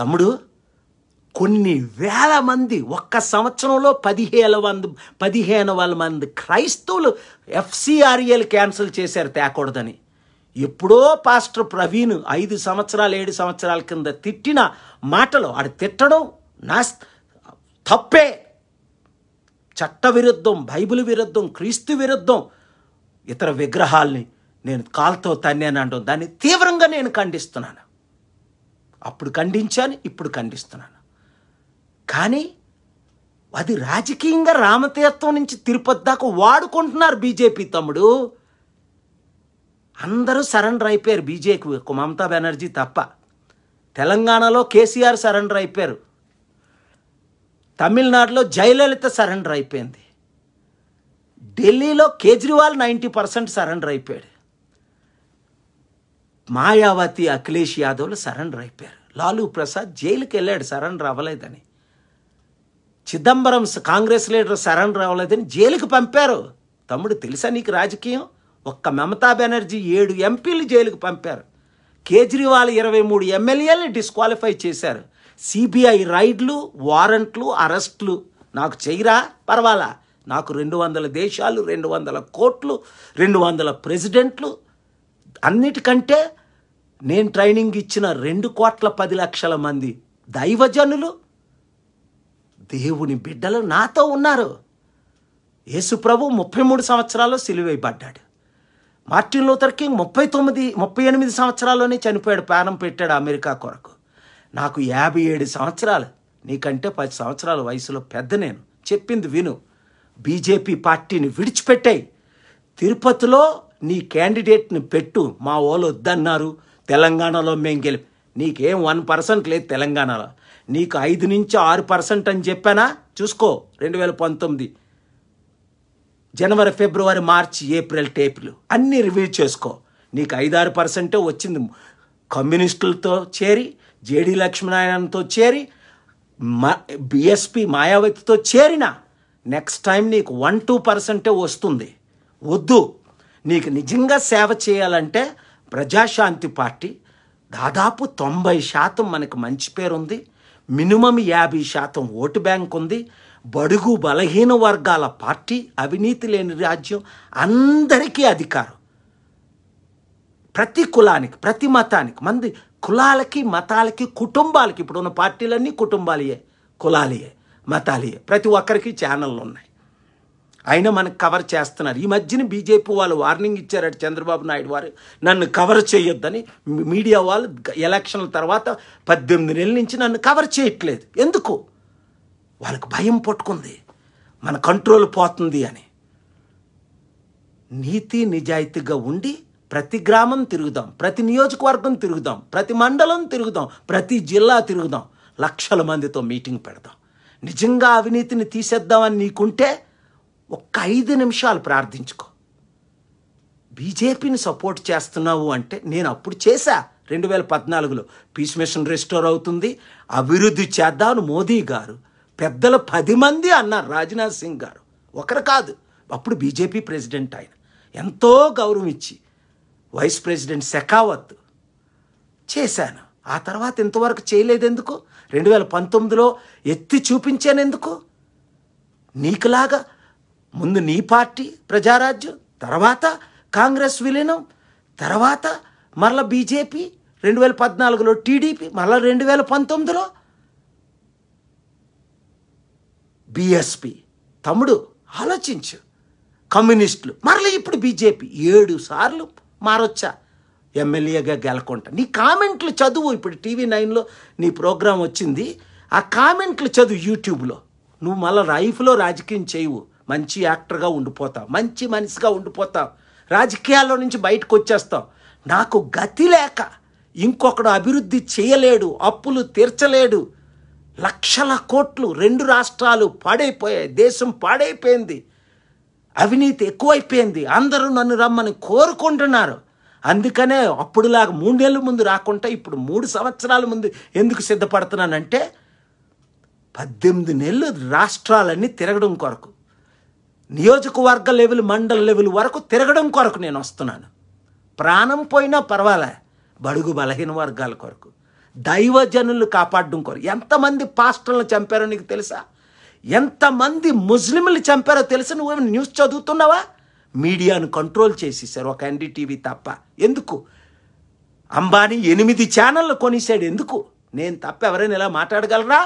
తమ్ముడు కొన్ని వేల మంది ఒక్క సంవత్సరంలో పదిహేను వంద పదిహేను వేల మంది క్రైస్తవులు ఎఫ్సిఆర్ఏలు క్యాన్సిల్ చేశారు తేకూడదని ఎప్పుడో పాస్టర్ ప్రవీణ్ ఐదు సంవత్సరాలు ఏడు సంవత్సరాల కింద తిట్టిన మాటలు ఆడు తిట్టడం నా తప్పే చట్ట విరుద్ధం బైబిల్ విరుద్ధం క్రీస్తు విరుద్ధం ఇతర విగ్రహాల్ని నేను కాల్తో తన్నేనంటాం దాన్ని తీవ్రంగా నేను ఖండిస్తున్నాను అప్పుడు ఖండించాను ఇప్పుడు ఖండిస్తున్నాను కానీ అది రాజకీయంగా రామతీర్థం నుంచి తిరుపతి దాకా వాడుకుంటున్నారు బీజేపీ తమ్ముడు అందరూ సరెండర్ అయిపోయారు బీజేపీ మమతా బెనర్జీ తప్ప తెలంగాణలో కేసీఆర్ సరెండర్ అయిపోయారు తమిళనాడులో జయలలిత సరెండర్ అయిపోయింది ఢిల్లీలో కేజ్రీవాల్ నైంటీ పర్సెంట్ సరెండర్ అయిపోయాడు మాయావతి అఖిలేష్ యాదవ్లు సరెండర్ అయిపోయారు లాలూ ప్రసాద్ జైలుకి వెళ్ళాడు సరెండర్ అవ్వలేదని చిదంబరం కాంగ్రెస్ లీడర్ సరెండర్ అవ్వలేదని జైలుకి పంపారు తమ్ముడు తెలుసా నీకు రాజకీయం ఒక్క మమతా బెనర్జీ ఏడు ఎంపీలు జైలుకు పంపారు కేజ్రీవాల్ ఇరవై మూడు ఎమ్మెల్యేలు డిస్క్వాలిఫై చేశారు సిబిఐ రైడ్లు వారెంట్లు అరెస్ట్లు నాకు చెయ్యరా పర్వాలా నాకు రెండు వందల దేశాలు రెండు వందల కోట్లు రెండు వందల ప్రెసిడెంట్లు అన్నిటికంటే నేను ట్రైనింగ్ ఇచ్చిన రెండు కోట్ల పది లక్షల మంది దైవజనులు దేవుని బిడ్డలు నాతో ఉన్నారు యేసుప్రభు ముప్పై మూడు సంవత్సరాల్లో సిలువైపడ్డాడు మార్టిన్ లూథర్ కింగ్ ముప్పై తొమ్మిది ముప్పై ఎనిమిది సంవత్సరాల్లోనే చనిపోయాడు ప్రాణం పెట్టాడు అమెరికా కొరకు నాకు యాభై ఏడు సంవత్సరాలు నీకంటే పది సంవత్సరాల వయసులో పెద్ద నేను చెప్పింది విను బీజేపీ పార్టీని విడిచిపెట్టాయి తిరుపతిలో నీ క్యాండిడేట్ని పెట్టు మా వాళ్ళు వద్దన్నారు తెలంగాణలో మేము గెలి నీకేం వన్ పర్సెంట్ లేదు తెలంగాణలో నీకు ఐదు నుంచి ఆరు పర్సెంట్ అని చెప్పానా చూసుకో రెండు వేల పంతొమ్మిది జనవరి ఫిబ్రవరి మార్చి ఏప్రిల్ టేపులు అన్నీ రివ్యూ చేసుకో నీకు ఐదారు పర్సెంటే వచ్చింది కమ్యూనిస్టులతో చేరి జేడి లక్ష్మీనారాయణతో చేరి మా బిఎస్పి మాయావతితో చేరిన నెక్స్ట్ టైం నీకు వన్ టూ పర్సెంటే వస్తుంది వద్దు నీకు నిజంగా సేవ చేయాలంటే ప్రజాశాంతి పార్టీ దాదాపు తొంభై శాతం మనకి మంచి పేరుంది మినిమం యాభై శాతం ఓటు బ్యాంక్ ఉంది బడుగు బలహీన వర్గాల పార్టీ అవినీతి లేని రాజ్యం అందరికీ అధికారం ప్రతి కులానికి ప్రతి మతానికి మంది కులాలకి మతాలకి కుటుంబాలకి ఇప్పుడున్న పార్టీలన్నీ కుటుంబాలయే కులాలయే మతాలయే ప్రతి ఒక్కరికి ఛానళ్ళు ఉన్నాయి అయినా మనకు కవర్ చేస్తున్నారు ఈ మధ్యన బీజేపీ వాళ్ళు వార్నింగ్ ఇచ్చారట చంద్రబాబు నాయుడు వారు నన్ను కవర్ చేయొద్దని మీడియా వాళ్ళు ఎలక్షన్ల తర్వాత పద్దెనిమిది నెలల నుంచి నన్ను కవర్ చేయట్లేదు ఎందుకు వాళ్ళకు భయం పట్టుకుంది మన కంట్రోల్ పోతుంది అని నీతి నిజాయితీగా ఉండి ప్రతి గ్రామం తిరుగుదాం ప్రతి నియోజకవర్గం తిరుగుదాం ప్రతి మండలం తిరుగుదాం ప్రతి జిల్లా తిరుగుదాం లక్షల మందితో మీటింగ్ పెడదాం నిజంగా అవినీతిని తీసేద్దామని నీకుంటే ఒక్క ఐదు నిమిషాలు ప్రార్థించుకో బీజేపీని సపోర్ట్ చేస్తున్నావు అంటే నేను అప్పుడు చేశా రెండు వేల పద్నాలుగులో పీస్ మిషన్ రిస్టోర్ అవుతుంది అభివృద్ధి చేద్దాను మోదీ గారు పెద్దల పది మంది అన్నారు రాజ్నాథ్ సింగ్ గారు ఒకరు కాదు అప్పుడు బీజేపీ ప్రెసిడెంట్ ఆయన ఎంతో గౌరవం ఇచ్చి వైస్ ప్రెసిడెంట్ సెకావత్ చేశాను ఆ తర్వాత ఇంతవరకు చేయలేదెందుకు రెండు వేల పంతొమ్మిదిలో ఎత్తి ఎందుకు నీకులాగా ముందు నీ పార్టీ ప్రజారాజ్యం తర్వాత కాంగ్రెస్ విలీనం తర్వాత మరల బీజేపీ రెండు వేల పద్నాలుగులో టీడీపీ మళ్ళీ రెండు వేల పంతొమ్మిదిలో బీఎస్పీ తమ్ముడు ఆలోచించు కమ్యూనిస్టులు మరలా ఇప్పుడు బీజేపీ ఏడు సార్లు మారొచ్చా ఎమ్మెల్యేగా గెలకుంటా నీ కామెంట్లు చదువు ఇప్పుడు టీవీ నైన్లో నీ ప్రోగ్రాం వచ్చింది ఆ కామెంట్లు చదువు యూట్యూబ్లో నువ్వు మళ్ళీ లైఫ్లో రాజకీయం చేయవు మంచి యాక్టర్గా ఉండిపోతాం మంచి మనిషిగా ఉండిపోతాం రాజకీయాల్లో నుంచి బయటకు వచ్చేస్తావు నాకు గతి లేక ఇంకొకడు అభివృద్ధి చేయలేడు అప్పులు తీర్చలేడు లక్షల కోట్లు రెండు రాష్ట్రాలు పాడైపోయాయి దేశం పాడైపోయింది అవినీతి ఎక్కువైపోయింది అందరూ నన్ను రమ్మని కోరుకుంటున్నారు అందుకనే అప్పుడులాగా మూడేళ్ళ ముందు రాకుండా ఇప్పుడు మూడు సంవత్సరాల ముందు ఎందుకు సిద్ధపడుతున్నానంటే పద్దెనిమిది నెలలు రాష్ట్రాలన్నీ తిరగడం కొరకు నియోజకవర్గ లెవెల్ మండల లెవెల్ వరకు తిరగడం కొరకు నేను వస్తున్నాను ప్రాణం పోయినా పర్వాలే బడుగు బలహీన వర్గాల కొరకు దైవజనులు కాపాడడం కొరకు ఎంతమంది పాస్టర్లను చంపారో నీకు తెలుసా ఎంతమంది ముస్లింలు చంపారో తెలుసా నువ్వు న్యూస్ చదువుతున్నావా మీడియాను కంట్రోల్ చేసేసారు ఒక ఎన్డీటీవీ తప్ప ఎందుకు అంబానీ ఎనిమిది ఛానళ్ళు కొనిసాడు ఎందుకు నేను తప్ప ఎవరైనా ఇలా మాట్లాడగలరా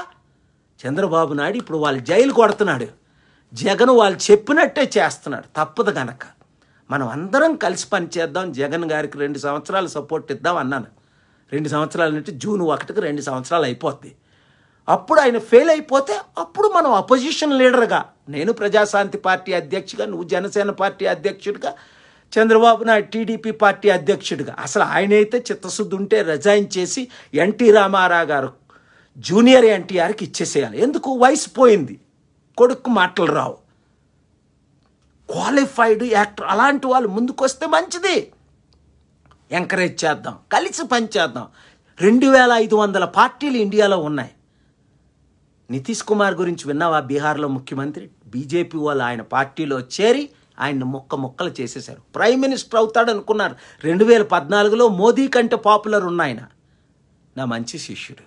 చంద్రబాబు నాయుడు ఇప్పుడు వాళ్ళు జైలు కొడుతున్నాడు జగన్ వాళ్ళు చెప్పినట్టే చేస్తున్నాడు తప్పదు గనక మనం అందరం కలిసి పనిచేద్దాం జగన్ గారికి రెండు సంవత్సరాలు సపోర్ట్ ఇద్దాం అన్నాను రెండు సంవత్సరాల నుంచి జూన్ ఒకటికి రెండు సంవత్సరాలు అయిపోద్ది అప్పుడు ఆయన ఫెయిల్ అయిపోతే అప్పుడు మనం అపోజిషన్ లీడర్గా నేను ప్రజాశాంతి పార్టీ అధ్యక్షుడిగా నువ్వు జనసేన పార్టీ అధ్యక్షుడిగా చంద్రబాబు నాయుడు టీడీపీ పార్టీ అధ్యక్షుడిగా అసలు ఆయన అయితే చిత్తశుద్ధి ఉంటే రిజైన్ చేసి ఎన్టీ రామారావు గారు జూనియర్ ఎన్టీఆర్కి ఇచ్చేసేయాలి ఎందుకు వయసు పోయింది కొడుకు మాటలు రావు క్వాలిఫైడ్ యాక్టర్ అలాంటి వాళ్ళు ముందుకొస్తే మంచిది ఎంకరేజ్ చేద్దాం కలిసి పనిచేద్దాం రెండు వేల ఐదు వందల పార్టీలు ఇండియాలో ఉన్నాయి నితీష్ కుమార్ గురించి విన్నావా బీహార్లో ముఖ్యమంత్రి బీజేపీ వాళ్ళు ఆయన పార్టీలో చేరి ఆయన్ని మొక్క మొక్కలు చేసేశారు ప్రైమ్ మినిస్టర్ అవుతాడు అనుకున్నారు రెండు వేల పద్నాలుగులో మోదీ కంటే పాపులర్ ఉన్నాయన నా మంచి శిష్యుడు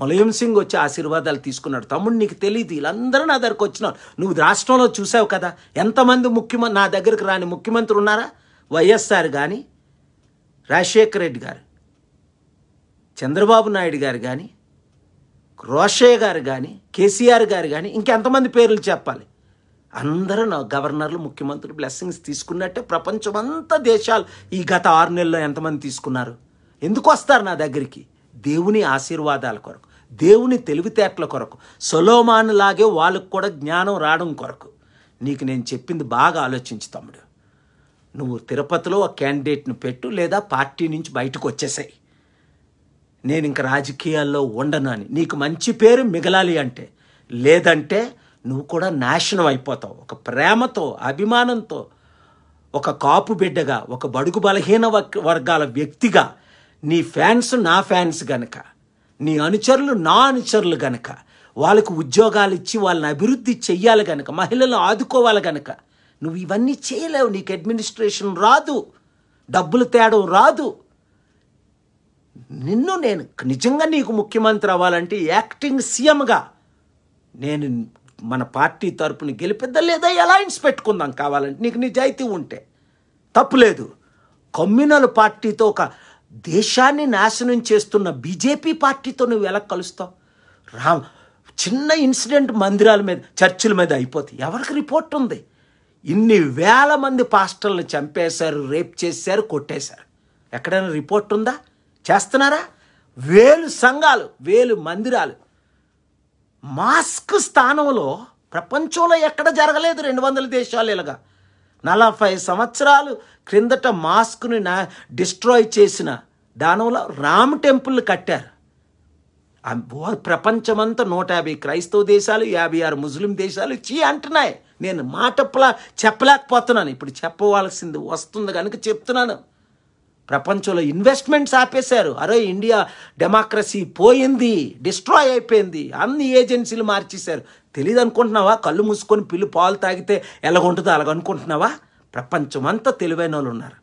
ములయం సింగ్ వచ్చి ఆశీర్వాదాలు తీసుకున్నాడు తమ్ముడు నీకు తెలియదు వీళ్ళందరూ నా దగ్గరకు వచ్చినారు నువ్వు రాష్ట్రంలో చూసావు కదా ఎంతమంది ముఖ్యమంత్రి నా దగ్గరికి రాని ముఖ్యమంత్రి ఉన్నారా వైఎస్ఆర్ కానీ రాజశేఖర్ రెడ్డి గారు చంద్రబాబు నాయుడు గారు కానీ రోషయ్య గారు కానీ కేసీఆర్ గారు కానీ ఇంకెంతమంది పేర్లు చెప్పాలి అందరూ నా గవర్నర్లు ముఖ్యమంత్రులు బ్లెస్సింగ్స్ తీసుకున్నట్టే ప్రపంచమంతా దేశాలు ఈ గత ఆరు నెలల్లో ఎంతమంది తీసుకున్నారు ఎందుకు వస్తారు నా దగ్గరికి దేవుని ఆశీర్వాదాల కొరకు దేవుని తెలివితేటల కొరకు సొలోమాన్ లాగే వాళ్ళకు కూడా జ్ఞానం రావడం కొరకు నీకు నేను చెప్పింది బాగా ఆలోచించు తమ్ముడు నువ్వు తిరుపతిలో ఒక క్యాండిడేట్ను పెట్టు లేదా పార్టీ నుంచి బయటకు వచ్చేసాయి నేను ఇంక రాజకీయాల్లో ఉండను అని నీకు మంచి పేరు మిగలాలి అంటే లేదంటే నువ్వు కూడా నాశనం అయిపోతావు ఒక ప్రేమతో అభిమానంతో ఒక కాపు బిడ్డగా ఒక బడుగు బలహీన వర్గాల వ్యక్తిగా నీ ఫ్యాన్స్ నా ఫ్యాన్స్ గనక నీ అనుచరులు నా అనుచరులు గనక వాళ్ళకు ఉద్యోగాలు ఇచ్చి వాళ్ళని అభివృద్ధి చెయ్యాలి గనక మహిళలు ఆదుకోవాలి గనక నువ్వు ఇవన్నీ చేయలేవు నీకు అడ్మినిస్ట్రేషన్ రాదు డబ్బులు తేడం రాదు నిన్ను నేను నిజంగా నీకు ముఖ్యమంత్రి అవ్వాలంటే యాక్టింగ్ సీఎంగా నేను మన పార్టీ తరపున గెలిపిద్దా లేదా అలయన్స్ పెట్టుకుందాం కావాలంటే నీకు నిజాయితీ ఉంటే తప్పులేదు కమ్యూనల్ పార్టీతో ఒక దేశాన్ని నాశనం చేస్తున్న బీజేపీ పార్టీతో నువ్వు ఎలా కలుస్తావు రా చిన్న ఇన్సిడెంట్ మందిరాల మీద చర్చిల మీద అయిపోతుంది ఎవరికి రిపోర్ట్ ఉంది ఇన్ని వేల మంది పాస్టర్లు చంపేశారు రేప్ చేశారు కొట్టేశారు ఎక్కడైనా రిపోర్ట్ ఉందా చేస్తున్నారా వేలు సంఘాలు వేలు మందిరాలు మాస్క్ స్థానంలో ప్రపంచంలో ఎక్కడ జరగలేదు రెండు వందల దేశాలు ఇలాగా నలభై సంవత్సరాలు క్రిందట మాస్క్ని నా డిస్ట్రాయ్ చేసిన దానివల్ల రామ్ టెంపుల్ కట్టారు ప్రపంచమంతా నూట యాభై క్రైస్తవ దేశాలు యాభై ఆరు ముస్లిం దేశాలు చీ అంటున్నాయి నేను మాటప్పలా చెప్పలేకపోతున్నాను ఇప్పుడు చెప్పవలసింది వస్తుంది కనుక చెప్తున్నాను ప్రపంచంలో ఇన్వెస్ట్మెంట్స్ ఆపేశారు అరే ఇండియా డెమోక్రసీ పోయింది డిస్ట్రాయ్ అయిపోయింది అన్ని ఏజెన్సీలు మార్చేశారు తెలియదు అనుకుంటున్నావా కళ్ళు మూసుకొని పిల్లు పాలు తాగితే ఎలాగుంటుందో అలాగనుకుంటున్నావా ప్రపంచమంతా తెలివైన వాళ్ళు ఉన్నారు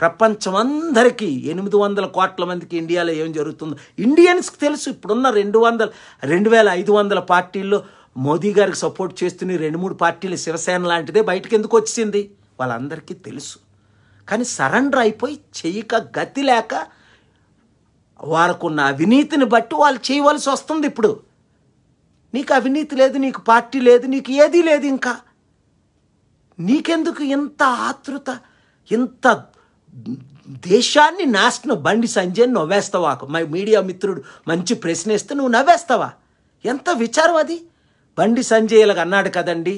ప్రపంచమందరికీ ఎనిమిది వందల కోట్ల మందికి ఇండియాలో ఏం జరుగుతుందో ఇండియన్స్కి తెలుసు ఇప్పుడున్న రెండు వందల రెండు వేల ఐదు వందల పార్టీల్లో మోదీ గారికి సపోర్ట్ చేస్తున్న రెండు మూడు పార్టీలు శివసేన లాంటిదే బయటకు ఎందుకు వచ్చింది వాళ్ళందరికీ తెలుసు కానీ సరెండర్ అయిపోయి చేయక గతి లేక వారికున్న అవినీతిని బట్టి వాళ్ళు చేయవలసి వస్తుంది ఇప్పుడు నీకు అవినీతి లేదు నీకు పార్టీ లేదు నీకు ఏదీ లేదు ఇంకా నీకెందుకు ఇంత ఆతృత ఇంత దేశాన్ని నాశనం బండి సంజయ్ నవ్వేస్తావా మా మీడియా మిత్రుడు మంచి ప్రశ్న ఇస్తే నువ్వు నవ్వేస్తావా ఎంత విచారం అది బండి సంజయ్ ఇలాగ అన్నాడు కదండి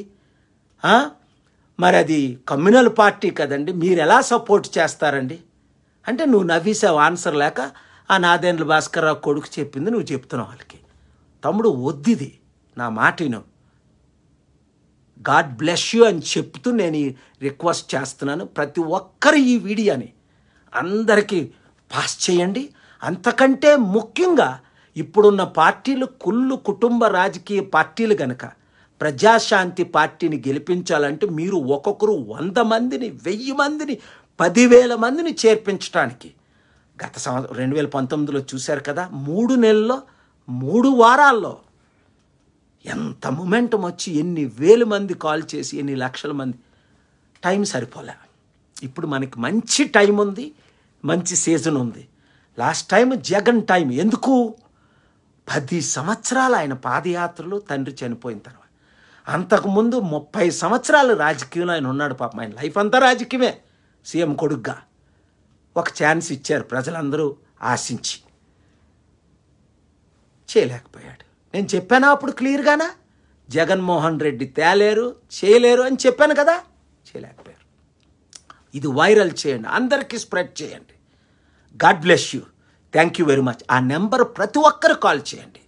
మరి అది కమ్యూనల్ పార్టీ కదండి మీరు ఎలా సపోర్ట్ చేస్తారండి అంటే నువ్వు నవ్వేసావు ఆన్సర్ లేక ఆ నాదేండ్ల భాస్కర్రావు కొడుకు చెప్పింది నువ్వు చెప్తున్నావు వాళ్ళకి తమ్ముడు వద్దిది నా మాటిను గాడ్ బ్లెస్ యూ అని చెప్తూ నేను ఈ రిక్వెస్ట్ చేస్తున్నాను ప్రతి ఒక్కరు ఈ వీడియోని అందరికీ పాస్ చేయండి అంతకంటే ముఖ్యంగా ఇప్పుడున్న పార్టీలు కుళ్ళు కుటుంబ రాజకీయ పార్టీలు కనుక ప్రజాశాంతి పార్టీని గెలిపించాలంటే మీరు ఒక్కొక్కరు వంద మందిని వెయ్యి మందిని పదివేల మందిని చేర్పించడానికి గత సంవత్సరం రెండు వేల పంతొమ్మిదిలో చూశారు కదా మూడు నెలల్లో మూడు వారాల్లో ఎంత మొమెంటం వచ్చి ఎన్ని వేల మంది కాల్ చేసి ఎన్ని లక్షల మంది టైం సరిపోలే ఇప్పుడు మనకి మంచి టైం ఉంది మంచి సీజన్ ఉంది లాస్ట్ టైం జగన్ టైం ఎందుకు పది సంవత్సరాలు ఆయన పాదయాత్రలు తండ్రి చనిపోయిన తర్వాత అంతకుముందు ముప్పై సంవత్సరాలు రాజకీయంలో ఆయన ఉన్నాడు పాపం ఆయన లైఫ్ అంతా రాజకీయమే సీఎం కొడుగ్గా ఒక ఛాన్స్ ఇచ్చారు ప్రజలందరూ ఆశించి చేయలేకపోయాడు నేను చెప్పానా అప్పుడు క్లియర్గానా జగన్మోహన్ రెడ్డి తేలేరు చేయలేరు అని చెప్పాను కదా చేయలేకపోయారు ఇది వైరల్ చేయండి అందరికీ స్ప్రెడ్ చేయండి God bless you thank you very much ఆ నెంబర్ ప్రతి ఒక్కరు కాల్ చేయండి